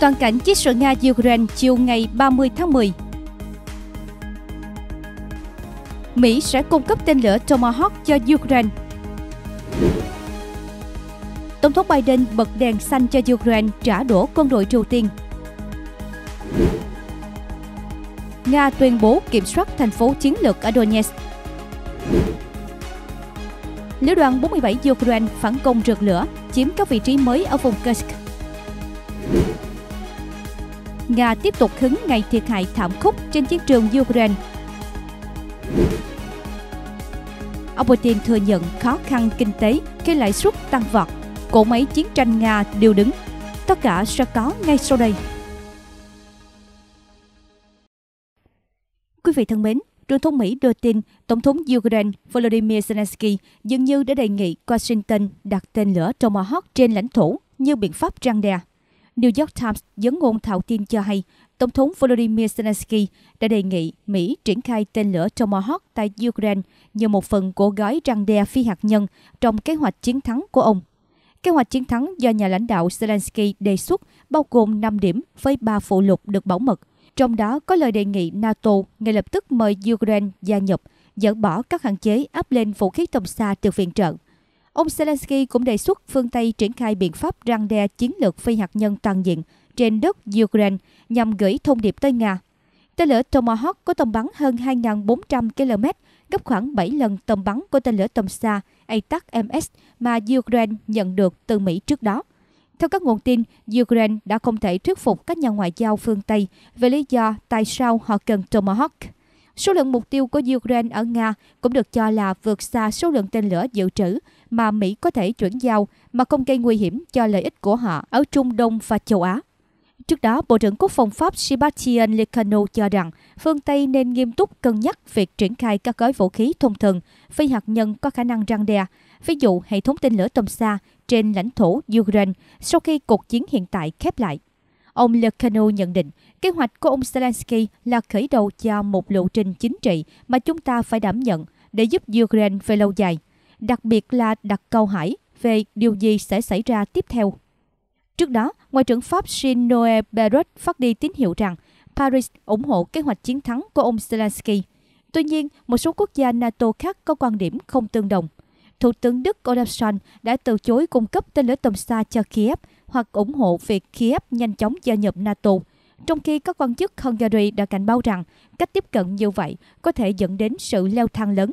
Toàn cảnh chiến sự Nga-Ukraine chiều ngày 30 tháng 10 Mỹ sẽ cung cấp tên lửa Tomahawk cho Ukraine Tổng thống Biden bật đèn xanh cho Ukraine trả đũa quân đội Triều Tiên Nga tuyên bố kiểm soát thành phố chiến lược ở Donetsk Lữ đoàn 47 Ukraine phản công rượt lửa, chiếm các vị trí mới ở vùng Kursk. Nga tiếp tục hứng ngày thiệt hại thảm khốc trên chiến trường Ukraine. Ông Putin thừa nhận khó khăn kinh tế khi lãi suất tăng vọt, cổ máy chiến tranh Nga đều đứng. Tất cả sẽ có ngay sau đây. Quý vị thân mến, truyền thông Mỹ đưa tin Tổng thống Ukraine Volodymyr Zelensky dường như đã đề nghị Washington đặt tên lửa Tomahawk trên lãnh thổ như biện pháp răng đe. New York Times dẫn nguồn thạo tin cho hay Tổng thống Volodymyr Zelensky đã đề nghị Mỹ triển khai tên lửa Tomahawk tại Ukraine như một phần của gói răng đe phi hạt nhân trong kế hoạch chiến thắng của ông. Kế hoạch chiến thắng do nhà lãnh đạo Zelensky đề xuất bao gồm 5 điểm với 3 phụ lục được bảo mật. Trong đó có lời đề nghị NATO ngay lập tức mời Ukraine gia nhập, dỡ bỏ các hạn chế áp lên vũ khí tầm xa từ viện trợ – Ông Zelensky cũng đề xuất phương Tây triển khai biện pháp răng đe chiến lược phi hạt nhân toàn diện trên đất Ukraine nhằm gửi thông điệp tới Nga. Tên lửa Tomahawk có tầm bắn hơn 2.400 km, gấp khoảng 7 lần tầm bắn của tên lửa tầm xa ATAC-MS mà Ukraine nhận được từ Mỹ trước đó. Theo các nguồn tin, Ukraine đã không thể thuyết phục các nhà ngoại giao phương Tây về lý do tại sao họ cần Tomahawk. Số lượng mục tiêu của Ukraine ở Nga cũng được cho là vượt xa số lượng tên lửa dự trữ mà Mỹ có thể chuyển giao mà không gây nguy hiểm cho lợi ích của họ ở Trung Đông và châu Á. Trước đó, Bộ trưởng Quốc phòng Pháp Sébastien Lecano cho rằng phương Tây nên nghiêm túc cân nhắc việc triển khai các gói vũ khí thông thường, phi hạt nhân có khả năng răng đe, ví dụ hệ thống tên lửa tầm xa trên lãnh thổ Ukraine sau khi cuộc chiến hiện tại khép lại. Ông Lecano nhận định, kế hoạch của ông Zelensky là khởi đầu cho một lộ trình chính trị mà chúng ta phải đảm nhận để giúp Ukraine về lâu dài – đặc biệt là đặt câu hỏi về điều gì sẽ xảy ra tiếp theo. Trước đó, Ngoại trưởng Pháp Jean Noël Barrot phát đi tín hiệu rằng Paris ủng hộ kế hoạch chiến thắng của ông Zelensky. Tuy nhiên, một số quốc gia NATO khác có quan điểm không tương đồng. Thủ tướng Đức Olaf Scholz đã từ chối cung cấp tên lửa tầm xa cho Kiev hoặc ủng hộ việc Kiev nhanh chóng gia nhập NATO, trong khi các quan chức Hungary đã cảnh báo rằng cách tiếp cận như vậy có thể dẫn đến sự leo thang lớn.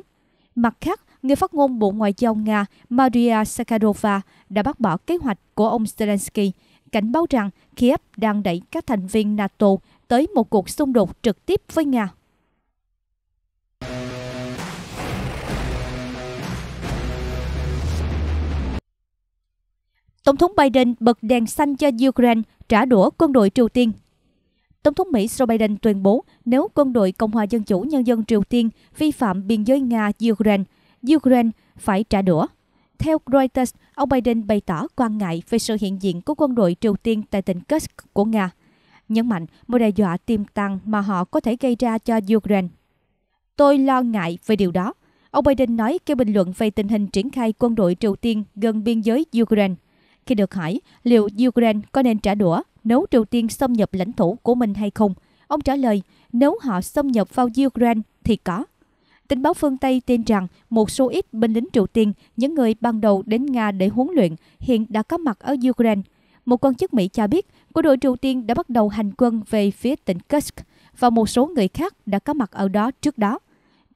Mặt khác, người phát ngôn Bộ Ngoại giao Nga Maria Sakharova đã bác bỏ kế hoạch của ông Zelensky, cảnh báo rằng Kiev đang đẩy các thành viên NATO tới một cuộc xung đột trực tiếp với Nga. Tổng thống Biden bật đèn xanh cho Ukraine trả đũa quân đội Triều Tiên. Tổng thống Mỹ Joe Biden tuyên bố nếu quân đội Cộng hòa Dân chủ Nhân dân Triều Tiên vi phạm biên giới Nga-Ukraine, Ukraine phải trả đũa. Theo Reuters, ông Biden bày tỏ quan ngại về sự hiện diện của quân đội Triều Tiên tại tỉnh Kursk của Nga, nhấn mạnh mối đe dọa tiềm tàng mà họ có thể gây ra cho Ukraine. Tôi lo ngại về điều đó, ông Biden nói khi bình luận về tình hình triển khai quân đội Triều Tiên gần biên giới Ukraine. Khi được hỏi liệu Ukraine có nên trả đũa nếu Triều Tiên xâm nhập lãnh thổ của mình hay không, ông trả lời nếu họ xâm nhập vào Ukraine thì có. Tình báo phương Tây tin rằng một số ít binh lính Triều Tiên, những người ban đầu đến Nga để huấn luyện, hiện đã có mặt ở Ukraine. Một quan chức Mỹ cho biết, quân đội Triều Tiên đã bắt đầu hành quân về phía tỉnh Kursk và một số người khác đã có mặt ở đó trước đó.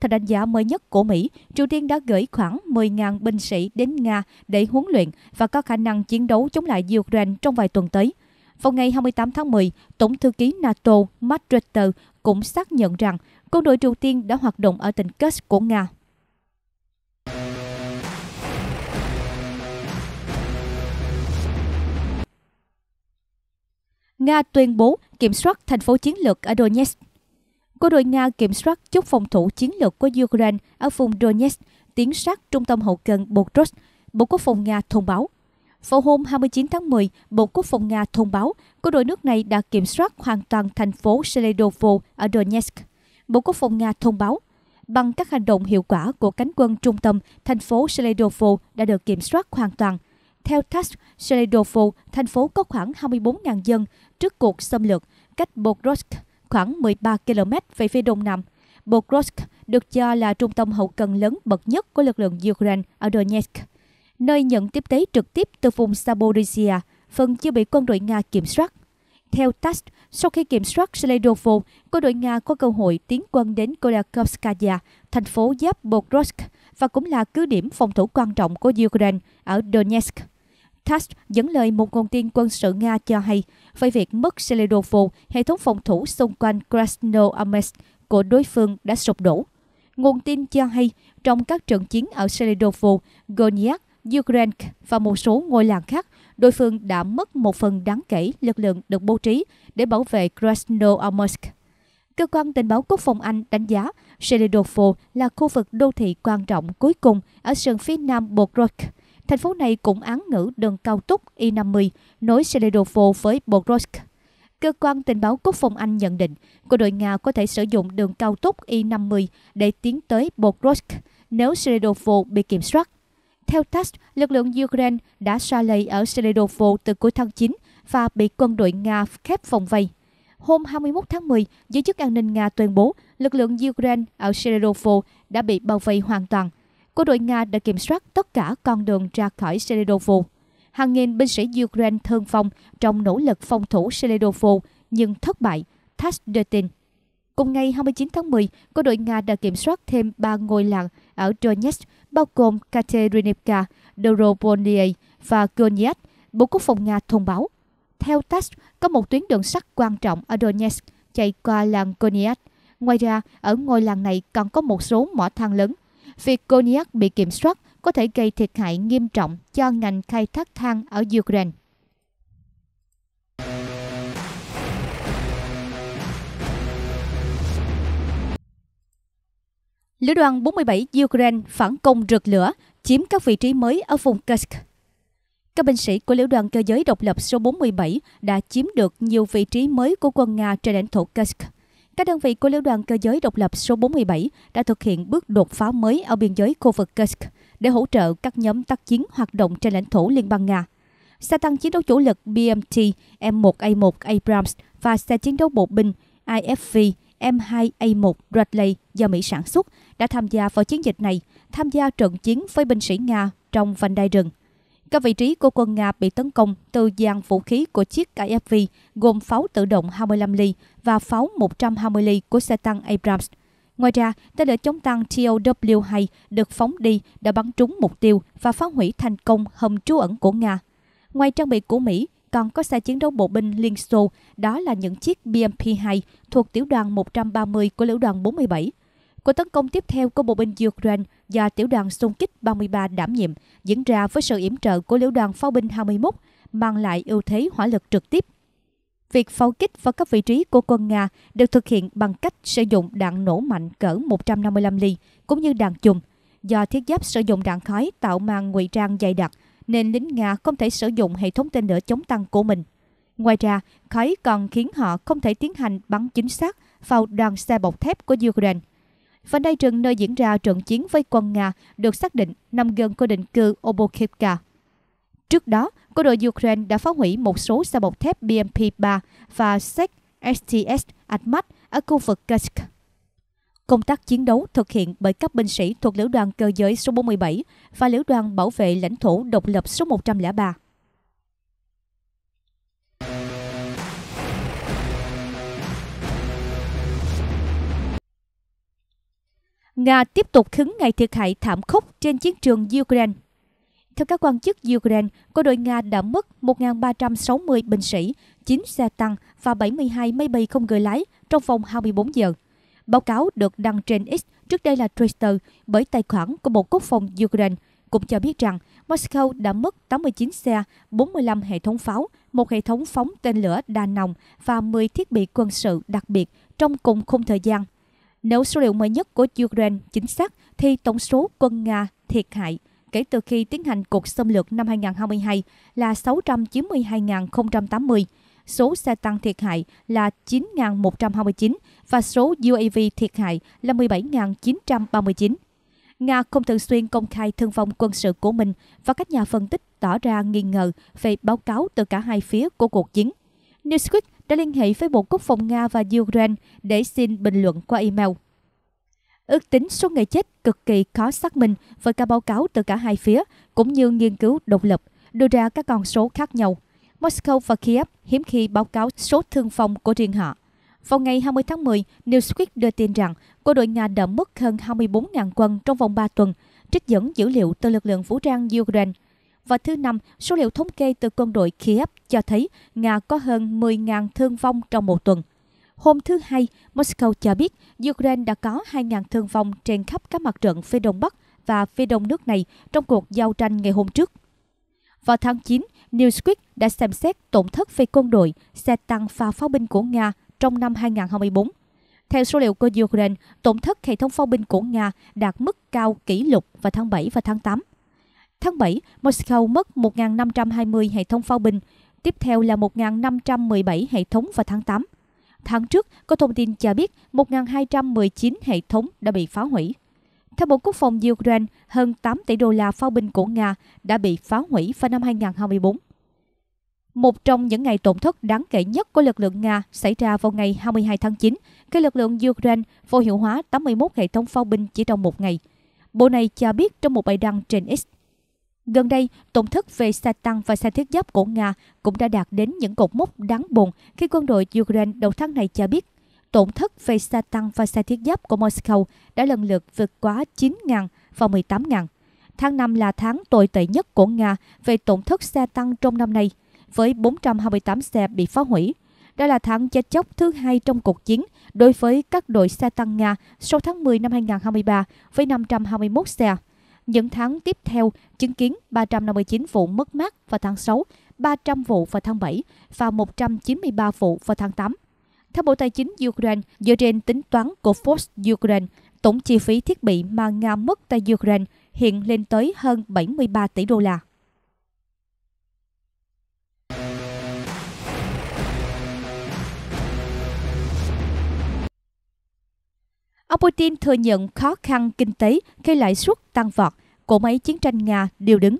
Theo đánh giá mới nhất của Mỹ, Triều Tiên đã gửi khoảng 10.000 binh sĩ đến Nga để huấn luyện và có khả năng chiến đấu chống lại Ukraine trong vài tuần tới. Vào ngày 28 tháng 10, Tổng thư ký NATO Mark Rutte cũng xác nhận rằng quân đội Triều Tiên đã hoạt động ở tỉnh Kursk của Nga. Nga tuyên bố kiểm soát thành phố chiến lược ở Donetsk. Quân đội Nga kiểm soát chốt phòng thủ chiến lược của Ukraine ở vùng Donetsk, tiến sát trung tâm hậu cần Boros, Bộ Quốc phòng Nga thông báo. Vào hôm 29 tháng 10, Bộ Quốc phòng Nga thông báo quân đội nước này đã kiểm soát hoàn toàn thành phố Seledovo ở Donetsk. Bộ Quốc phòng Nga thông báo, bằng các hành động hiệu quả của cánh quân trung tâm, thành phố Seledovo đã được kiểm soát hoàn toàn. Theo TASS, Seledovo, thành phố có khoảng 24.000 dân trước cuộc xâm lược, cách Bogrosk khoảng 13 km về phía đông nam. Bogrosk được cho là trung tâm hậu cần lớn bậc nhất của lực lượng Ukraine ở Donetsk, nơi nhận tiếp tế trực tiếp từ vùng Saporizhia, phần chưa bị quân đội Nga kiểm soát. Theo TASS, sau khi kiểm soát Sledovo, quân đội Nga có cơ hội tiến quân đến Kodakovskaya, thành phố giáp Bogorsk và cũng là cứ điểm phòng thủ quan trọng của Ukraine ở Donetsk. TASS dẫn lời một nguồn tin quân sự Nga cho hay, về việc mất Sledovo, hệ thống phòng thủ xung quanh Krasnoarmsk của đối phương đã sụp đổ. Nguồn tin cho hay, trong các trận chiến ở Seledovo, Goniak, Ukraine và một số ngôi làng khác, đối phương đã mất một phần đáng kể lực lượng được bố trí để bảo vệ Krasnoyarsk. Cơ quan tình báo quốc phòng Anh đánh giá Seledofo là khu vực đô thị quan trọng cuối cùng ở sườn phía nam Bokrok. Thành phố này cũng án ngữ đường cao tốc I-50 nối Seledofo với Bokrok. Cơ quan tình báo quốc phòng Anh nhận định quân đội Nga có thể sử dụng đường cao tốc I-50 để tiến tới Bokrok nếu Seledofo bị kiểm soát. Theo TASS, lực lượng Ukraine đã xa lầy ở Seledovo từ cuối tháng 9 và bị quân đội Nga khép vòng vây. Hôm 21 tháng 10, giới chức an ninh Nga tuyên bố lực lượng Ukraine ở Seledovo đã bị bao vây hoàn toàn. Quân đội Nga đã kiểm soát tất cả con đường ra khỏi Seledovo. Hàng nghìn binh sĩ Ukraine thương vong trong nỗ lực phòng thủ Seledovo nhưng thất bại, TASS đưa tin. Cùng ngày 29 tháng 10, quân đội Nga đã kiểm soát thêm 3 ngôi làng ở Donetsk, bao gồm Katerinivka, Dobrovolye và Konya, Bộ Quốc phòng Nga thông báo. Theo TASS, có một tuyến đường sắt quan trọng ở Donetsk chạy qua làng Konya. Ngoài ra, ở ngôi làng này còn có một số mỏ than lớn. Việc Konya bị kiểm soát có thể gây thiệt hại nghiêm trọng cho ngành khai thác than ở Ukraine. Lữ đoàn 47 Ukraine phản công rực lửa, chiếm các vị trí mới ở vùng Kursk. Các binh sĩ của Lữ đoàn cơ giới độc lập số 47 đã chiếm được nhiều vị trí mới của quân Nga trên lãnh thổ Kursk. Các đơn vị của Lữ đoàn cơ giới độc lập số 47 đã thực hiện bước đột phá mới ở biên giới khu vực Kursk để hỗ trợ các nhóm tác chiến hoạt động trên lãnh thổ Liên bang Nga. Xe tăng chiến đấu chủ lực BMT M1A1 Abrams và xe chiến đấu bộ binh IFV M2A1 Bradley do Mỹ sản xuất đã tham gia vào chiến dịch này, tham gia trận chiến với binh sĩ Nga trong vành đai rừng. Các vị trí của quân Nga bị tấn công từ dàn vũ khí của chiếc KFV gồm pháo tự động 25 ly và pháo 120 ly của xe tăng Abrams. Ngoài ra, tên lửa chống tăng TOW-2 được phóng đi đã bắn trúng mục tiêu và phá hủy thành công hầm trú ẩn của Nga. Ngoài trang bị của Mỹ, còn có xe chiến đấu bộ binh Liên Xô, đó là những chiếc BMP-2 thuộc tiểu đoàn 130 của lữ đoàn 47 Cuộc tấn công tiếp theo của bộ binh Ukraine do tiểu đoàn xung kích 33 đảm nhiệm diễn ra với sự yểm trợ của liễu đoàn pháo binh 21, mang lại ưu thế hỏa lực trực tiếp. Việc pháo kích vào các vị trí của quân Nga được thực hiện bằng cách sử dụng đạn nổ mạnh cỡ 155 ly cũng như đạn chùm. Do thiết giáp sử dụng đạn khói tạo màn ngụy trang dày đặc nên lính Nga không thể sử dụng hệ thống tên lửa chống tăng của mình. Ngoài ra, khói còn khiến họ không thể tiến hành bắn chính xác vào đoàn xe bọc thép của Ukraine và nơi rừng nơi diễn ra trận chiến với quân Nga được xác định nằm gần khu định cư obokhivka. Trước đó, quân đội Ukraine đã phá hủy một số xe bọc thép BMP-3 và SEC STS Atmat ở khu vực Kursk. Công tác chiến đấu thực hiện bởi các binh sĩ thuộc Lữ đoàn Cơ giới số 47 và Lữ đoàn Bảo vệ lãnh thổ độc lập số 103. Nga tiếp tục hứng ngày thiệt hại thảm khốc trên chiến trường Ukraine. Theo các quan chức Ukraine, quân đội Nga đã mất 1.360 binh sĩ, 9 xe tăng và 72 máy bay không người lái trong vòng 24 giờ. Báo cáo được đăng trên X, trước đây là Twitter, bởi tài khoản của Bộ Quốc phòng Ukraine cũng cho biết rằng Moscow đã mất 89 xe, 45 hệ thống pháo, một hệ thống phóng tên lửa đa nòng và 10 thiết bị quân sự đặc biệt trong cùng khung thời gian nếu số liệu mới nhất của Ukraine chính xác, thì tổng số quân Nga thiệt hại kể từ khi tiến hành cuộc xâm lược năm 2022 là 692.080, số xe tăng thiệt hại là 9.129 và số UAV thiệt hại là 17.939. Nga không thường xuyên công khai thương vong quân sự của mình và các nhà phân tích tỏ ra nghi ngờ về báo cáo từ cả hai phía của cuộc chiến. Newsweek đã liên hệ với Bộ Quốc phòng Nga và Ukraine để xin bình luận qua email. Ước tính số người chết cực kỳ khó xác minh với cả báo cáo từ cả hai phía, cũng như nghiên cứu độc lập, đưa ra các con số khác nhau. Moscow và Kiev hiếm khi báo cáo số thương vong của riêng họ. Vào ngày 20 tháng 10, Newsweek đưa tin rằng quân đội Nga đã mất hơn 24.000 quân trong vòng 3 tuần, trích dẫn dữ liệu từ lực lượng vũ trang Ukraine và thứ năm, số liệu thống kê từ quân đội Kiev cho thấy Nga có hơn 10.000 thương vong trong một tuần. Hôm thứ Hai, Moscow cho biết Ukraine đã có 2.000 thương vong trên khắp các mặt trận phía Đông Bắc và phía Đông nước này trong cuộc giao tranh ngày hôm trước. Vào tháng 9, Newsweek đã xem xét tổn thất về quân đội, xe tăng và pháo binh của Nga trong năm 2024. Theo số liệu của Ukraine, tổn thất hệ thống pháo binh của Nga đạt mức cao kỷ lục vào tháng 7 và tháng 8. Tháng 7, Moscow mất 1.520 hệ thống pháo binh, tiếp theo là 1.517 hệ thống vào tháng 8. Tháng trước, có thông tin cho biết 1.219 hệ thống đã bị phá hủy. Theo Bộ Quốc phòng Ukraine, hơn 8 tỷ đô la pháo binh của Nga đã bị phá hủy vào năm 2024. Một trong những ngày tổn thất đáng kể nhất của lực lượng Nga xảy ra vào ngày 22 tháng 9, khi lực lượng Ukraine vô hiệu hóa 81 hệ thống pháo binh chỉ trong một ngày. Bộ này cho biết trong một bài đăng trên X Gần đây, tổn thất về xe tăng và xe thiết giáp của Nga cũng đã đạt đến những cột mốc đáng buồn khi quân đội Ukraine đầu tháng này cho biết tổn thất về xe tăng và xe thiết giáp của Moscow đã lần lượt vượt quá 9.000 và 18.000. Tháng 5 là tháng tồi tệ nhất của Nga về tổn thất xe tăng trong năm nay, với 428 xe bị phá hủy. Đây là tháng chết chóc thứ hai trong cuộc chiến đối với các đội xe tăng Nga sau tháng 10 năm 2023 với 521 xe. Những tháng tiếp theo chứng kiến 359 vụ mất mát vào tháng 6, 300 vụ vào tháng 7 và 193 vụ vào tháng 8. Theo Bộ Tài chính Ukraine, dựa trên tính toán của Forbes Ukraine, tổng chi phí thiết bị mà Nga mất tại Ukraine hiện lên tới hơn 73 tỷ đô la. Ông Putin thừa nhận khó khăn kinh tế khi lãi suất tăng vọt, cổ máy chiến tranh Nga điều đứng.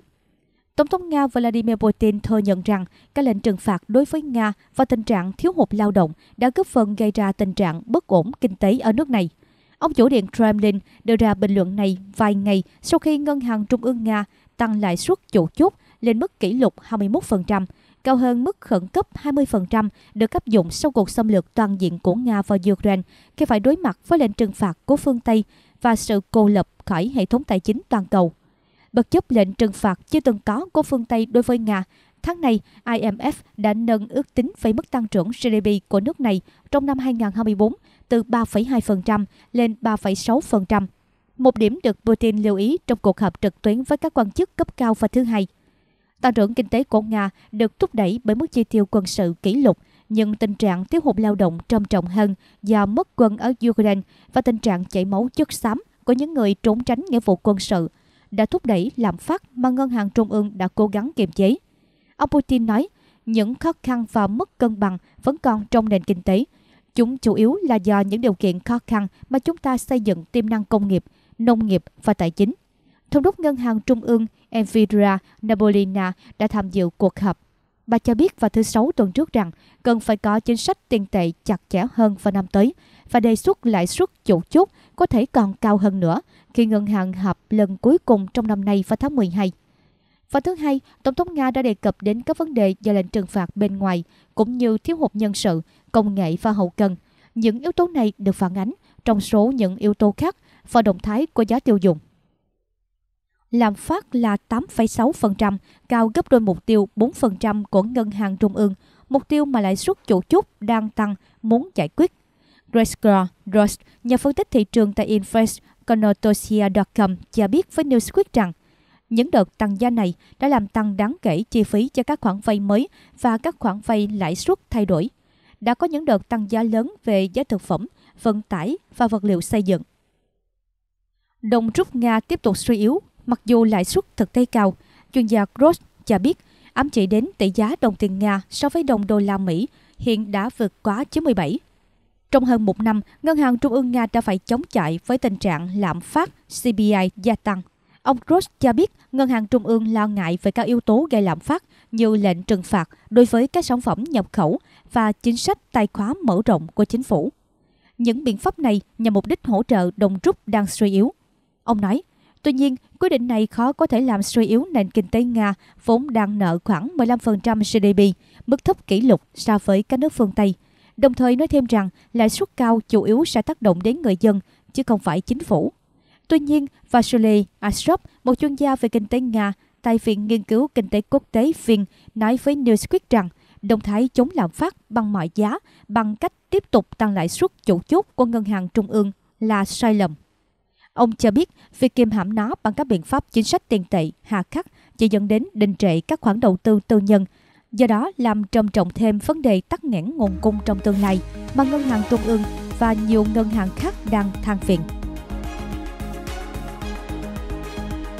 Tổng thống Nga Vladimir Putin thừa nhận rằng các lệnh trừng phạt đối với Nga và tình trạng thiếu hụt lao động đã góp phần gây ra tình trạng bất ổn kinh tế ở nước này. Ông chủ điện Kremlin đưa ra bình luận này vài ngày sau khi Ngân hàng Trung ương Nga tăng lãi suất chủ chốt lên mức kỷ lục 21%, cao hơn mức khẩn cấp 20% được áp dụng sau cuộc xâm lược toàn diện của Nga vào Ukraine khi phải đối mặt với lệnh trừng phạt của phương Tây và sự cô lập khỏi hệ thống tài chính toàn cầu. Bất chấp lệnh trừng phạt chưa từng có của phương Tây đối với Nga, tháng này IMF đã nâng ước tính về mức tăng trưởng GDP của nước này trong năm 2024 từ 3,2% lên 3,6%, một điểm được Putin lưu ý trong cuộc họp trực tuyến với các quan chức cấp cao và thứ Hai – Tăng trưởng kinh tế của Nga được thúc đẩy bởi mức chi tiêu quân sự kỷ lục, nhưng tình trạng thiếu hụt lao động trầm trọng hơn do mất quân ở Ukraine và tình trạng chảy máu chất xám của những người trốn tránh nghĩa vụ quân sự đã thúc đẩy lạm phát mà ngân hàng trung ương đã cố gắng kiềm chế. Ông Putin nói, những khó khăn và mất cân bằng vẫn còn trong nền kinh tế. Chúng chủ yếu là do những điều kiện khó khăn mà chúng ta xây dựng tiềm năng công nghiệp, nông nghiệp và tài chính Thống đốc Ngân hàng Trung ương Elvira Nabolina đã tham dự cuộc họp. Bà cho biết vào thứ Sáu tuần trước rằng cần phải có chính sách tiền tệ chặt chẽ hơn vào năm tới và đề xuất lãi suất chủ chốt có thể còn cao hơn nữa khi ngân hàng họp lần cuối cùng trong năm nay vào tháng 12. Và thứ hai, Tổng thống Nga đã đề cập đến các vấn đề do lệnh trừng phạt bên ngoài, cũng như thiếu hụt nhân sự, công nghệ và hậu cần. Những yếu tố này được phản ánh trong số những yếu tố khác và động thái của giá tiêu dùng lạm phát là 8,6%, cao gấp đôi mục tiêu 4% của Ngân hàng Trung ương, mục tiêu mà lãi suất chủ chốt đang tăng muốn giải quyết. Greg Ross, nhà phân tích thị trường tại Invest Conotosia.com cho biết với Newsweek rằng những đợt tăng giá này đã làm tăng đáng kể chi phí cho các khoản vay mới và các khoản vay lãi suất thay đổi. Đã có những đợt tăng giá lớn về giá thực phẩm, vận tải và vật liệu xây dựng. Đồng rút Nga tiếp tục suy yếu Mặc dù lãi suất thực tế cao, chuyên gia Gross cho biết ám chỉ đến tỷ giá đồng tiền Nga so với đồng đô la Mỹ hiện đã vượt quá 97. Trong hơn một năm, Ngân hàng Trung ương Nga đã phải chống chạy với tình trạng lạm phát CPI gia tăng. Ông Gross cho biết Ngân hàng Trung ương lo ngại về các yếu tố gây lạm phát như lệnh trừng phạt đối với các sản phẩm nhập khẩu và chính sách tài khóa mở rộng của chính phủ. Những biện pháp này nhằm mục đích hỗ trợ đồng rút đang suy yếu. Ông nói, Tuy nhiên, quyết định này khó có thể làm suy yếu nền kinh tế Nga vốn đang nợ khoảng 15% GDP, mức thấp kỷ lục so với các nước phương Tây. Đồng thời nói thêm rằng lãi suất cao chủ yếu sẽ tác động đến người dân, chứ không phải chính phủ. Tuy nhiên, Vasily Ashraf, một chuyên gia về kinh tế Nga tại Viện Nghiên cứu Kinh tế Quốc tế Viên, nói với Newsweek rằng động thái chống lạm phát bằng mọi giá bằng cách tiếp tục tăng lãi suất chủ chốt của ngân hàng trung ương là sai lầm. Ông cho biết việc kiềm hãm nó bằng các biện pháp chính sách tiền tệ hà khắc chỉ dẫn đến đình trệ các khoản đầu tư tư nhân, do đó làm trầm trọng thêm vấn đề tắc nghẽn nguồn cung trong tương lai mà ngân hàng trung ương và nhiều ngân hàng khác đang than phiền.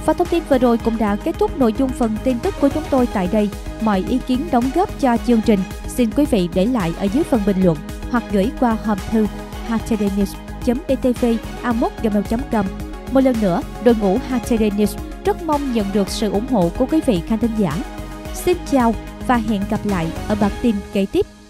Và thông tin vừa rồi cũng đã kết thúc nội dung phần tin tức của chúng tôi tại đây. Mọi ý kiến đóng góp cho chương trình xin quý vị để lại ở dưới phần bình luận hoặc gửi qua hòm thư htdnews podcast btv com Một lần nữa, đội ngũ HTD News rất mong nhận được sự ủng hộ của quý vị khán thính giả. Xin chào và hẹn gặp lại ở bản tin kế tiếp.